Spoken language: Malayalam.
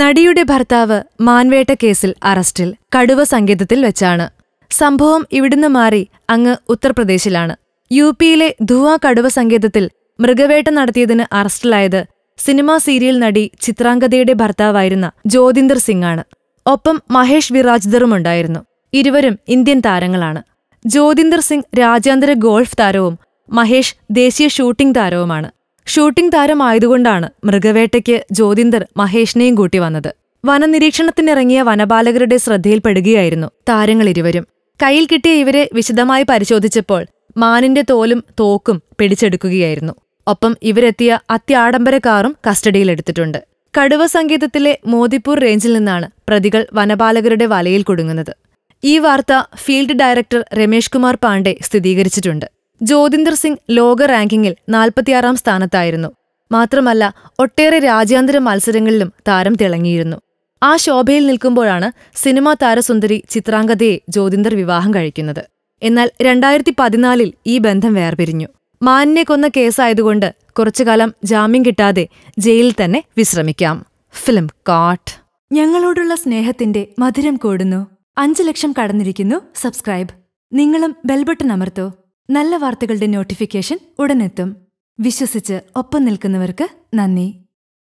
നടിയുടെ ഭർത്താവ് മാൻവേട്ട കേസിൽ അറസ്റ്റിൽ കടുവ സങ്കേതത്തിൽ വെച്ചാണ് സംഭവം ഇവിടുന്ന് മാറി അങ്ങ് ഉത്തർപ്രദേശിലാണ് യു പിയിലെ ധുവ കടുവ സങ്കേതത്തിൽ മൃഗവേട്ട നടത്തിയതിന് അറസ്റ്റിലായത് സിനിമാ സീരിയൽ നടി ചിത്രാംഗതയുടെ ഭർത്താവായിരുന്ന ജ്യോതിന്ദർ സിംഗാണ് ഒപ്പം മഹേഷ് വിരാജ്ദറും ഉണ്ടായിരുന്നു ഇരുവരും ഇന്ത്യൻ താരങ്ങളാണ് ജ്യോതിന്ദർ സിംഗ് രാജ്യാന്തര ഗോൾഫ് താരവും മഹേഷ് ദേശീയ ഷൂട്ടിംഗ് താരവുമാണ് ഷൂട്ടിംഗ് താരമായതുകൊണ്ടാണ് മൃഗവേട്ടയ്ക്ക് ജ്യോതിന്ദർ മഹേഷിനെയും കൂട്ടി വന്നത് വനനിരീക്ഷണത്തിനിറങ്ങിയ വനപാലകരുടെ ശ്രദ്ധയിൽപ്പെടുകയായിരുന്നു താരങ്ങളിരുവരും കയ്യിൽ കിട്ടിയ ഇവരെ വിശദമായി പരിശോധിച്ചപ്പോൾ മാനിന്റെ തോലും തോക്കും പിടിച്ചെടുക്കുകയായിരുന്നു ഒപ്പം ഇവരെത്തിയ അത്യാഡംബര കാറും കസ്റ്റഡിയിലെടുത്തിട്ടുണ്ട് കടുവ സംഗീതത്തിലെ മോദിപ്പൂർ റേഞ്ചിൽ നിന്നാണ് പ്രതികൾ വനപാലകരുടെ വലയിൽ കുടുങ്ങുന്നത് ഈ വാർത്ത ഫീൽഡ് ഡയറക്ടർ രമേഷ് കുമാർ പാണ്ഡെ സ്ഥിരീകരിച്ചിട്ടുണ്ട് ജ്യോതിന്ദർ സിംഗ് ലോക റാങ്കിങ്ങിൽ നാൽപ്പത്തിയാറാം സ്ഥാനത്തായിരുന്നു മാത്രമല്ല ഒട്ടേറെ രാജ്യാന്തര മത്സരങ്ങളിലും താരം തിളങ്ങിയിരുന്നു ആ ശോഭയിൽ നിൽക്കുമ്പോഴാണ് സിനിമാ താരസുന്ദരി ചിത്രാംഗതയെ ജ്യോതിന്ദർ വിവാഹം കഴിക്കുന്നത് എന്നാൽ രണ്ടായിരത്തി പതിനാലിൽ ഈ ബന്ധം വേർപിരിഞ്ഞു മാനിനെ കൊന്ന കേസായതുകൊണ്ട് കുറച്ചുകാലം ജാമ്യം കിട്ടാതെ ജയിലിൽ തന്നെ വിശ്രമിക്കാം ഫിലിം കാട്ട് ഞങ്ങളോടുള്ള സ്നേഹത്തിന്റെ മധുരം കൂടുന്നു അഞ്ചു ലക്ഷം കടന്നിരിക്കുന്നു സബ്സ്ക്രൈബ് നിങ്ങളും ബെൽബട്ടൺ അമർത്തോ നല്ല വാർത്തകളുടെ നോട്ടിഫിക്കേഷൻ ഉടനെത്തും വിശ്വസിച്ച് ഒപ്പം നിൽക്കുന്നവർക്ക് നന്ദി